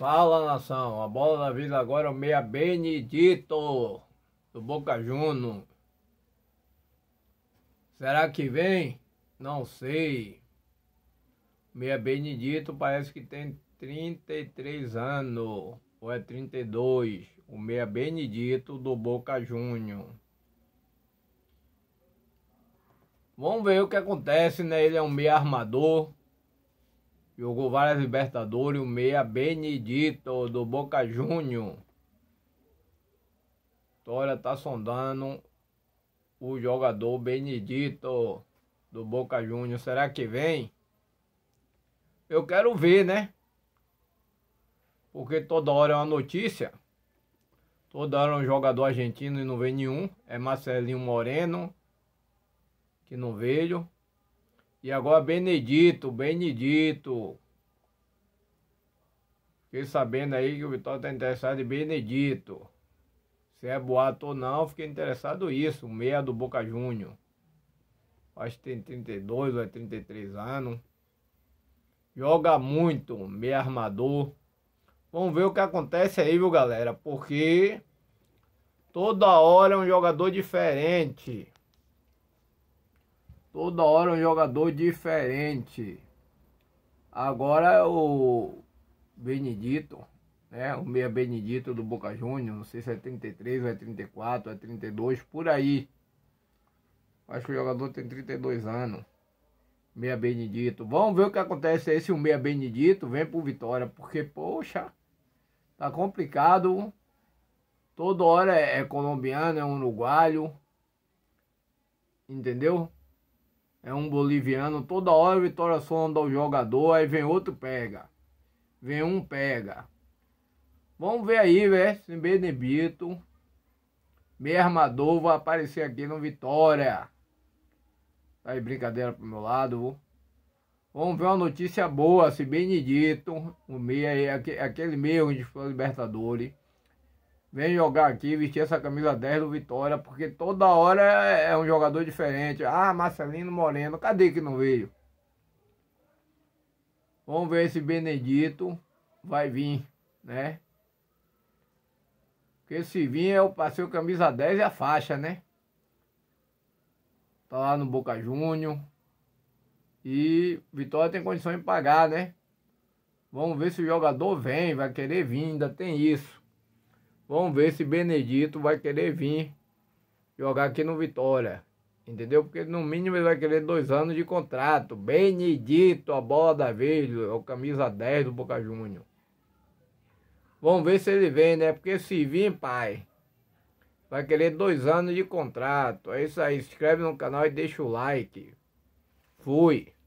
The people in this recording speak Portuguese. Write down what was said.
Fala nação, a bola da vida agora é o meia Benedito do Boca Juno. Será que vem? Não sei. Meia Benedito parece que tem 33 anos, ou é 32. O meia Benedito do Boca Júnior. Vamos ver o que acontece, né? Ele é um meia armador Jogou várias Libertadores, o meia Benedito do Boca Júnior. Vitória tá sondando o jogador Benedito do Boca Júnior. Será que vem? Eu quero ver, né? Porque toda hora é uma notícia. Toda hora é um jogador argentino e não vem nenhum. É Marcelinho Moreno, que não veio. E agora Benedito, Benedito. Fiquei sabendo aí que o Vitória está interessado em Benedito. Se é boato ou não, fiquei interessado isso. Meia do Boca Júnior. Acho que tem 32 ou é 33 anos. Joga muito, meia armador. Vamos ver o que acontece aí, viu, galera? Porque toda hora é um jogador diferente. Toda hora um jogador diferente. Agora é o Benedito, né? O meia Benedito do Boca Júnior, não sei se é 33 ou é 34, é 32, por aí. Acho que o jogador tem 32 anos. Meia Benedito. Vamos ver o que acontece aí se o Meia Benedito vem pro Vitória. Porque, poxa, tá complicado. Toda hora é, é colombiano, é uruguaio. Entendeu? É um boliviano, toda hora o Vitória sonda o jogador, aí vem outro pega. Vem um pega. Vamos ver aí, velho, se Benedito, meu armador, vai aparecer aqui no Vitória. Tá aí brincadeira pro meu lado. Vamos ver uma notícia boa, se Benedito, o meia, aquele meio onde foi o Libertadores vem jogar aqui, vestir essa camisa 10 do Vitória, porque toda hora é, é um jogador diferente. Ah, Marcelino Moreno, cadê que não veio? Vamos ver se Benedito vai vir, né? Porque se vir é o passeio camisa 10 e a faixa, né? Tá lá no Boca Júnior. E Vitória tem condição de pagar, né? Vamos ver se o jogador vem, vai querer vir, ainda tem isso. Vamos ver se Benedito vai querer vir jogar aqui no Vitória. Entendeu? Porque no mínimo ele vai querer dois anos de contrato. Benedito, a bola da vez, é o camisa 10 do Boca Júnior. Vamos ver se ele vem, né? Porque se vir, pai, vai querer dois anos de contrato. É isso aí. Se inscreve no canal e deixa o like. Fui.